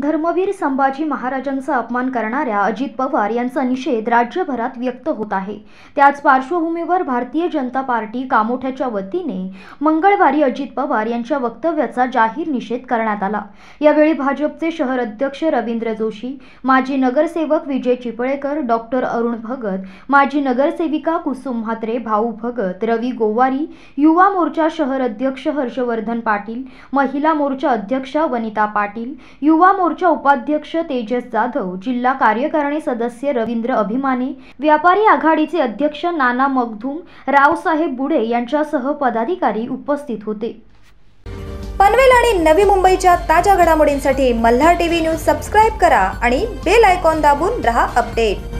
धर्मवीर संभाजी महाराजांचा अपमान करणाऱ्या अजित पवार यांचा निषेध राज्यभरात व्यक्त होत आहे त्याच पार्श्वभूमीवर भारतीय जनता पार्टी कामोठ्याच्या वतीने मंगळवारी अजित पवार यांच्या वक्तव्याचा जाहीर निषेध करण्यात आला यावेळी भाजपचे शहर अध्यक्ष रवींद्र जोशी माजी नगरसेवक विजय चिपळेकर डॉक्टर अरुण भगत माजी नगरसेविका कुसुम म्हात्रे भाऊ भगत रवी गोवारी युवा मोर्चा शहर अध्यक्ष हर्षवर्धन पाटील महिला मोर्चा अध्यक्षा वनिता पाटील युवा मोर्चा उपाध्यक्ष तेजस जाधव जिल्हा कार्यकारिणी सदस्य रवींद्र अभिमानी व्यापारी आघाडीचे अध्यक्ष नाना मगधूम रावसाहेब बुडे यांच्यासह पदाधिकारी उपस्थित होते पनवेल आणि नवी मुंबईच्या ताज्या घडामोडींसाठी मल्हार टीव्ही न्यूज सबस्क्राईब करा आणि बेल आयकॉन दाबून रहा अपडेट